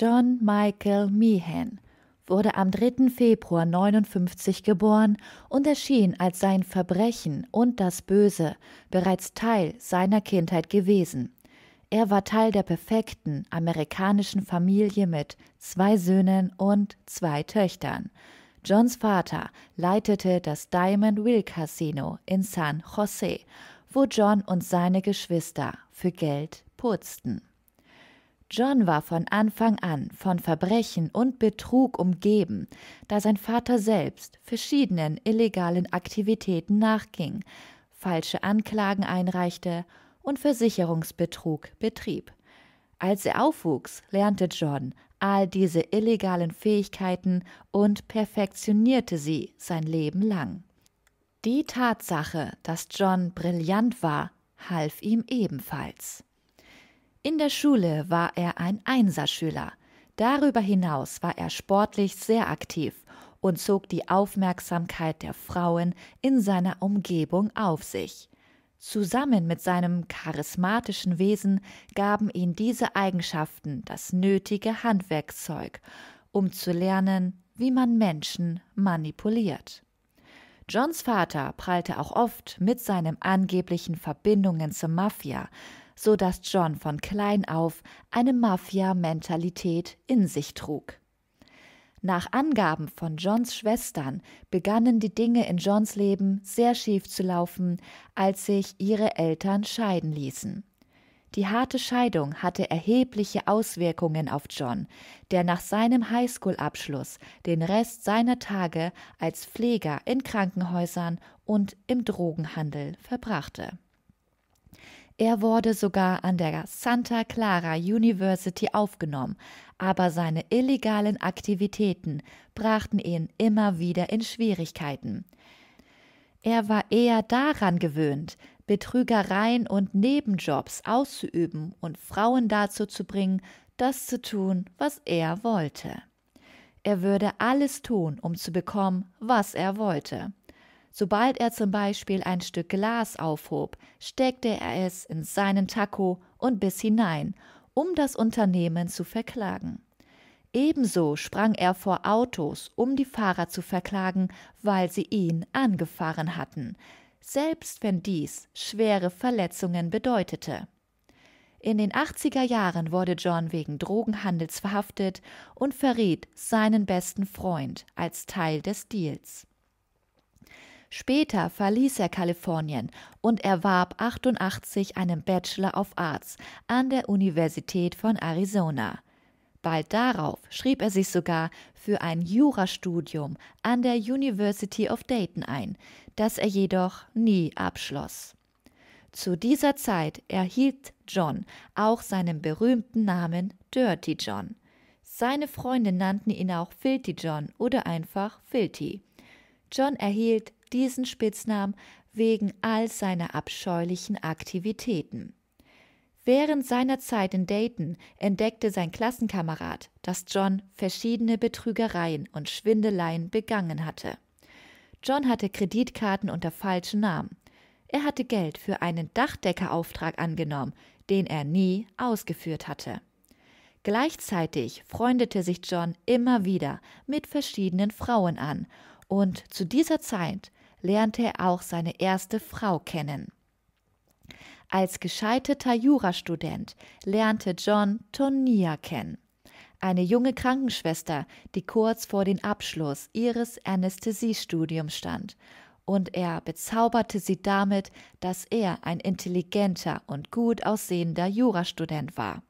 John Michael Meehan wurde am 3. Februar 59 geboren und erschien, als sein Verbrechen und das Böse bereits Teil seiner Kindheit gewesen. Er war Teil der perfekten amerikanischen Familie mit zwei Söhnen und zwei Töchtern. Johns Vater leitete das Diamond Wheel Casino in San Jose, wo John und seine Geschwister für Geld putzten. John war von Anfang an von Verbrechen und Betrug umgeben, da sein Vater selbst verschiedenen illegalen Aktivitäten nachging, falsche Anklagen einreichte und Versicherungsbetrug betrieb. Als er aufwuchs, lernte John all diese illegalen Fähigkeiten und perfektionierte sie sein Leben lang. Die Tatsache, dass John brillant war, half ihm ebenfalls. In der Schule war er ein Einserschüler. Darüber hinaus war er sportlich sehr aktiv und zog die Aufmerksamkeit der Frauen in seiner Umgebung auf sich. Zusammen mit seinem charismatischen Wesen gaben ihm diese Eigenschaften das nötige Handwerkszeug, um zu lernen, wie man Menschen manipuliert. Johns Vater prallte auch oft mit seinen angeblichen Verbindungen zur Mafia, so dass John von klein auf eine Mafia-Mentalität in sich trug. Nach Angaben von Johns Schwestern begannen die Dinge in Johns Leben sehr schief zu laufen, als sich ihre Eltern scheiden ließen. Die harte Scheidung hatte erhebliche Auswirkungen auf John, der nach seinem Highschool-Abschluss den Rest seiner Tage als Pfleger in Krankenhäusern und im Drogenhandel verbrachte. Er wurde sogar an der Santa Clara University aufgenommen, aber seine illegalen Aktivitäten brachten ihn immer wieder in Schwierigkeiten. Er war eher daran gewöhnt, Betrügereien und Nebenjobs auszuüben und Frauen dazu zu bringen, das zu tun, was er wollte. Er würde alles tun, um zu bekommen, was er wollte. Sobald er zum Beispiel ein Stück Glas aufhob, steckte er es in seinen Taco und biss hinein, um das Unternehmen zu verklagen. Ebenso sprang er vor Autos, um die Fahrer zu verklagen, weil sie ihn angefahren hatten, selbst wenn dies schwere Verletzungen bedeutete. In den 80er Jahren wurde John wegen Drogenhandels verhaftet und verriet seinen besten Freund als Teil des Deals. Später verließ er Kalifornien und erwarb 88 einen Bachelor of Arts an der Universität von Arizona. Bald darauf schrieb er sich sogar für ein Jurastudium an der University of Dayton ein, das er jedoch nie abschloss. Zu dieser Zeit erhielt John auch seinen berühmten Namen Dirty John. Seine Freunde nannten ihn auch Filthy John oder einfach Filthy. John erhielt diesen Spitznamen wegen all seiner abscheulichen Aktivitäten. Während seiner Zeit in Dayton entdeckte sein Klassenkamerad, dass John verschiedene Betrügereien und Schwindeleien begangen hatte. John hatte Kreditkarten unter falschen Namen. Er hatte Geld für einen Dachdeckerauftrag angenommen, den er nie ausgeführt hatte. Gleichzeitig freundete sich John immer wieder mit verschiedenen Frauen an, und zu dieser Zeit lernte er auch seine erste Frau kennen. Als gescheiterter Jurastudent lernte John Tonia kennen, eine junge Krankenschwester, die kurz vor dem Abschluss ihres Anästhesiestudiums stand, und er bezauberte sie damit, dass er ein intelligenter und gut aussehender Jurastudent war.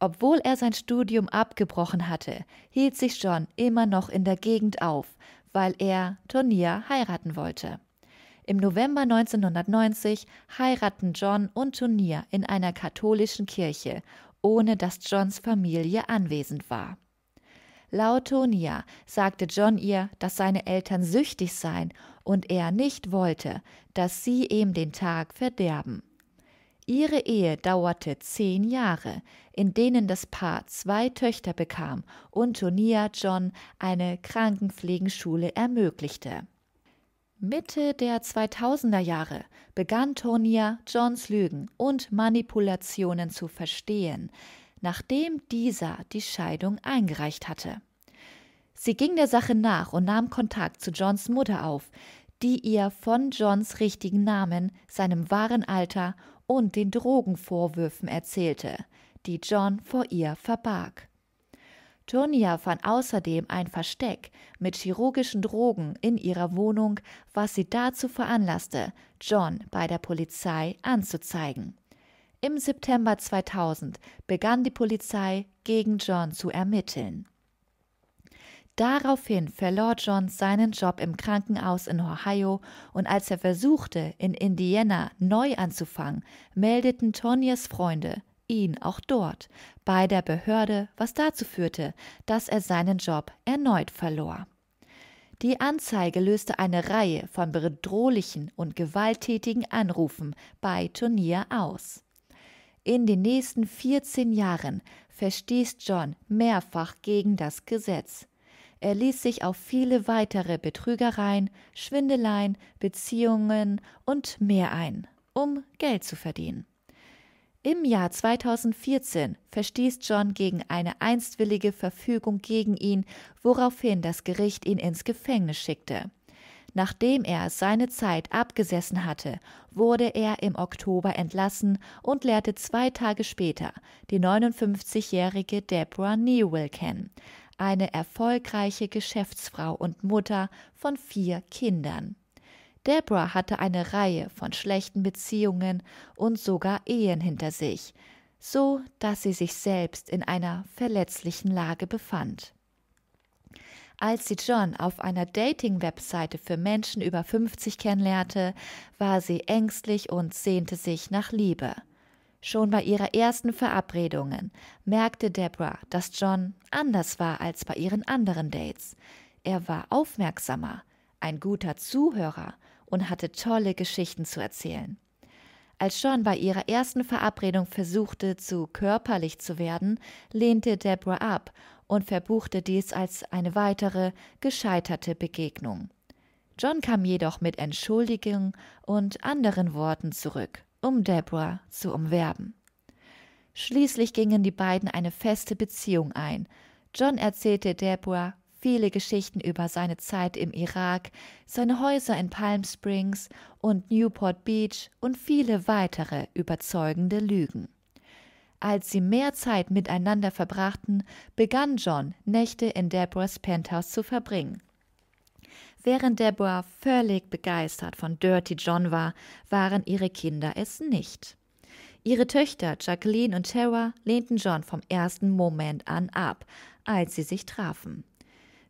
Obwohl er sein Studium abgebrochen hatte, hielt sich John immer noch in der Gegend auf weil er Tonia heiraten wollte. Im November 1990 heiraten John und Tonia in einer katholischen Kirche, ohne dass Johns Familie anwesend war. Laut Tonia sagte John ihr, dass seine Eltern süchtig seien und er nicht wollte, dass sie ihm den Tag verderben. Ihre Ehe dauerte zehn Jahre, in denen das Paar zwei Töchter bekam und Tonia John eine Krankenpflegenschule ermöglichte. Mitte der 2000er Jahre begann Tonia Johns Lügen und Manipulationen zu verstehen, nachdem dieser die Scheidung eingereicht hatte. Sie ging der Sache nach und nahm Kontakt zu Johns Mutter auf, die ihr von Johns richtigen Namen, seinem wahren Alter und den Drogenvorwürfen erzählte, die John vor ihr verbarg. Tonia fand außerdem ein Versteck mit chirurgischen Drogen in ihrer Wohnung, was sie dazu veranlasste, John bei der Polizei anzuzeigen. Im September 2000 begann die Polizei gegen John zu ermitteln. Daraufhin verlor John seinen Job im Krankenhaus in Ohio und als er versuchte, in Indiana neu anzufangen, meldeten Tonjes Freunde ihn auch dort bei der Behörde, was dazu führte, dass er seinen Job erneut verlor. Die Anzeige löste eine Reihe von bedrohlichen und gewalttätigen Anrufen bei Turnier aus. In den nächsten 14 Jahren verstieß John mehrfach gegen das Gesetz. Er ließ sich auf viele weitere Betrügereien, Schwindeleien, Beziehungen und mehr ein, um Geld zu verdienen. Im Jahr 2014 verstieß John gegen eine einstwillige Verfügung gegen ihn, woraufhin das Gericht ihn ins Gefängnis schickte. Nachdem er seine Zeit abgesessen hatte, wurde er im Oktober entlassen und lernte zwei Tage später die 59-jährige Deborah Newell kennen, eine erfolgreiche Geschäftsfrau und Mutter von vier Kindern. Deborah hatte eine Reihe von schlechten Beziehungen und sogar Ehen hinter sich, so dass sie sich selbst in einer verletzlichen Lage befand. Als sie John auf einer Dating-Webseite für Menschen über 50 kennenlernte, war sie ängstlich und sehnte sich nach Liebe. Schon bei ihrer ersten Verabredungen merkte Deborah, dass John anders war als bei ihren anderen Dates. Er war aufmerksamer, ein guter Zuhörer und hatte tolle Geschichten zu erzählen. Als John bei ihrer ersten Verabredung versuchte, zu körperlich zu werden, lehnte Deborah ab und verbuchte dies als eine weitere gescheiterte Begegnung. John kam jedoch mit Entschuldigung und anderen Worten zurück um Deborah zu umwerben. Schließlich gingen die beiden eine feste Beziehung ein. John erzählte Deborah viele Geschichten über seine Zeit im Irak, seine Häuser in Palm Springs und Newport Beach und viele weitere überzeugende Lügen. Als sie mehr Zeit miteinander verbrachten, begann John, Nächte in Deborahs Penthouse zu verbringen. Während Deborah völlig begeistert von Dirty John war, waren ihre Kinder es nicht. Ihre Töchter Jacqueline und Tara lehnten John vom ersten Moment an ab, als sie sich trafen.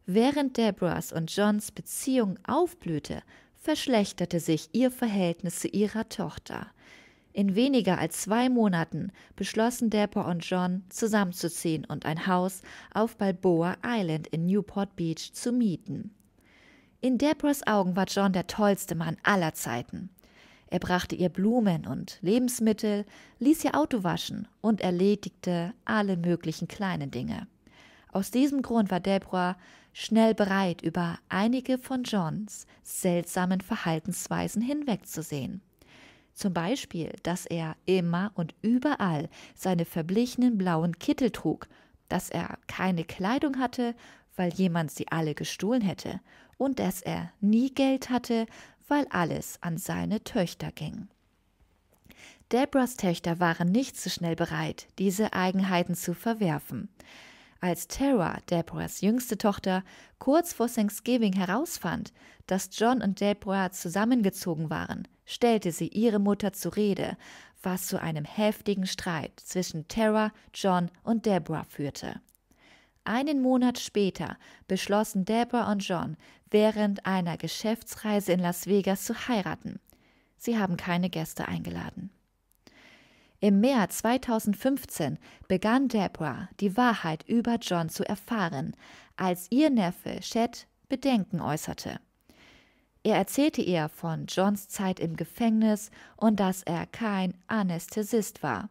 Während Deborahs und Johns Beziehung aufblühte, verschlechterte sich ihr Verhältnis zu ihrer Tochter. In weniger als zwei Monaten beschlossen Deborah und John zusammenzuziehen und ein Haus auf Balboa Island in Newport Beach zu mieten. In Debras Augen war John der tollste Mann aller Zeiten. Er brachte ihr Blumen und Lebensmittel, ließ ihr Auto waschen und erledigte alle möglichen kleinen Dinge. Aus diesem Grund war Debra schnell bereit, über einige von Johns seltsamen Verhaltensweisen hinwegzusehen. Zum Beispiel, dass er immer und überall seine verblichenen blauen Kittel trug, dass er keine Kleidung hatte, weil jemand sie alle gestohlen hätte und dass er nie Geld hatte, weil alles an seine Töchter ging. Debras Töchter waren nicht so schnell bereit, diese Eigenheiten zu verwerfen. Als Tara, Debras jüngste Tochter, kurz vor Thanksgiving herausfand, dass John und Debra zusammengezogen waren, stellte sie ihre Mutter zur Rede, was zu einem heftigen Streit zwischen Tara, John und Debra führte. Einen Monat später beschlossen Deborah und John, während einer Geschäftsreise in Las Vegas zu heiraten. Sie haben keine Gäste eingeladen. Im März 2015 begann Deborah, die Wahrheit über John zu erfahren, als ihr Neffe Chet Bedenken äußerte. Er erzählte ihr von Johns Zeit im Gefängnis und dass er kein Anästhesist war.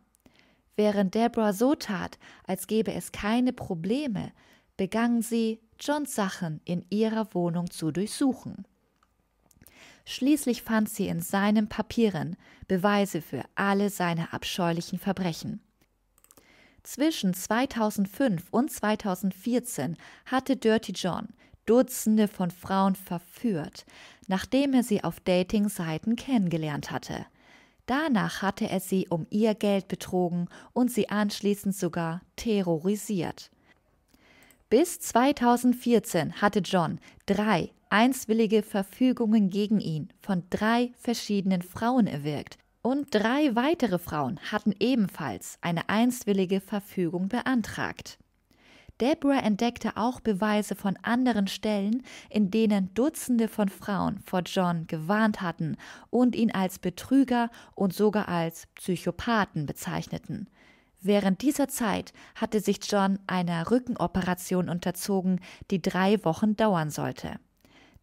Während Deborah so tat, als gäbe es keine Probleme, begann sie, Johns Sachen in ihrer Wohnung zu durchsuchen. Schließlich fand sie in seinen Papieren Beweise für alle seine abscheulichen Verbrechen. Zwischen 2005 und 2014 hatte Dirty John Dutzende von Frauen verführt, nachdem er sie auf Dating-Seiten kennengelernt hatte. Danach hatte er sie um ihr Geld betrogen und sie anschließend sogar terrorisiert. Bis 2014 hatte John drei einswillige Verfügungen gegen ihn von drei verschiedenen Frauen erwirkt und drei weitere Frauen hatten ebenfalls eine einstwillige Verfügung beantragt. Deborah entdeckte auch Beweise von anderen Stellen, in denen Dutzende von Frauen vor John gewarnt hatten und ihn als Betrüger und sogar als Psychopathen bezeichneten. Während dieser Zeit hatte sich John einer Rückenoperation unterzogen, die drei Wochen dauern sollte.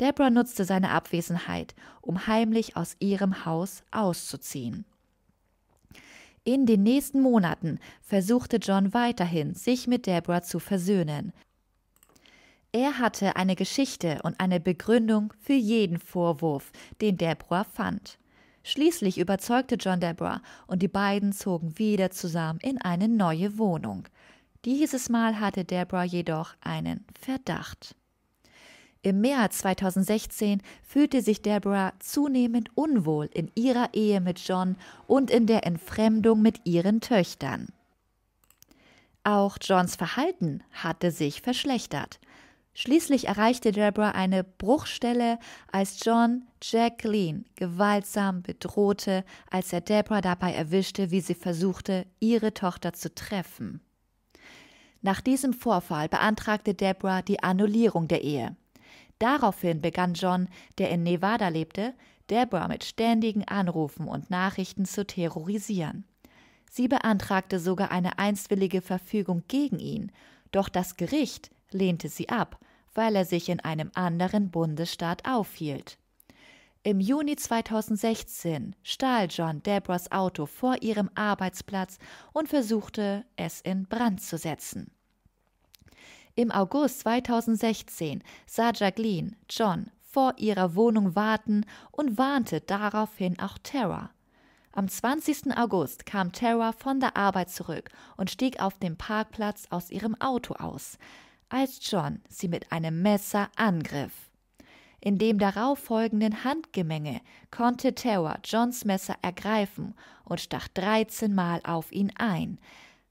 Deborah nutzte seine Abwesenheit, um heimlich aus ihrem Haus auszuziehen. In den nächsten Monaten versuchte John weiterhin, sich mit Deborah zu versöhnen. Er hatte eine Geschichte und eine Begründung für jeden Vorwurf, den Deborah fand. Schließlich überzeugte John Deborah und die beiden zogen wieder zusammen in eine neue Wohnung. Dieses Mal hatte Deborah jedoch einen Verdacht. Im März 2016 fühlte sich Deborah zunehmend unwohl in ihrer Ehe mit John und in der Entfremdung mit ihren Töchtern. Auch Johns Verhalten hatte sich verschlechtert. Schließlich erreichte Deborah eine Bruchstelle, als John Jacqueline gewaltsam bedrohte, als er Deborah dabei erwischte, wie sie versuchte, ihre Tochter zu treffen. Nach diesem Vorfall beantragte Deborah die Annullierung der Ehe. Daraufhin begann John, der in Nevada lebte, Deborah mit ständigen Anrufen und Nachrichten zu terrorisieren. Sie beantragte sogar eine einstwillige Verfügung gegen ihn, doch das Gericht lehnte sie ab, weil er sich in einem anderen Bundesstaat aufhielt. Im Juni 2016 stahl John Debras Auto vor ihrem Arbeitsplatz und versuchte, es in Brand zu setzen. Im August 2016 sah Jacqueline John vor ihrer Wohnung warten und warnte daraufhin auch Tara. Am 20. August kam Tara von der Arbeit zurück und stieg auf dem Parkplatz aus ihrem Auto aus als John sie mit einem Messer angriff. In dem darauffolgenden Handgemenge konnte Terror Johns Messer ergreifen und stach 13 Mal auf ihn ein,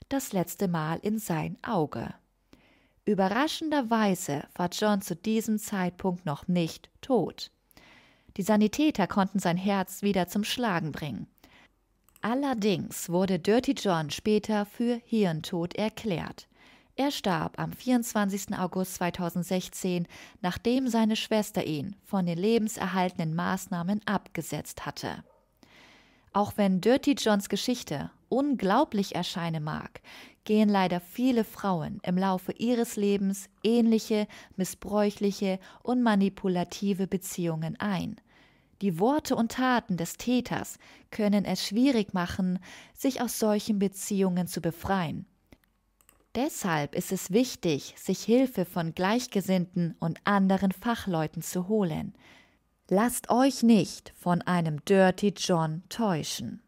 das letzte Mal in sein Auge. Überraschenderweise war John zu diesem Zeitpunkt noch nicht tot. Die Sanitäter konnten sein Herz wieder zum Schlagen bringen. Allerdings wurde Dirty John später für Hirntod erklärt. Er starb am 24. August 2016, nachdem seine Schwester ihn von den lebenserhaltenden Maßnahmen abgesetzt hatte. Auch wenn Dirty Johns Geschichte unglaublich erscheinen mag, gehen leider viele Frauen im Laufe ihres Lebens ähnliche, missbräuchliche und manipulative Beziehungen ein. Die Worte und Taten des Täters können es schwierig machen, sich aus solchen Beziehungen zu befreien Deshalb ist es wichtig, sich Hilfe von Gleichgesinnten und anderen Fachleuten zu holen. Lasst euch nicht von einem Dirty John täuschen.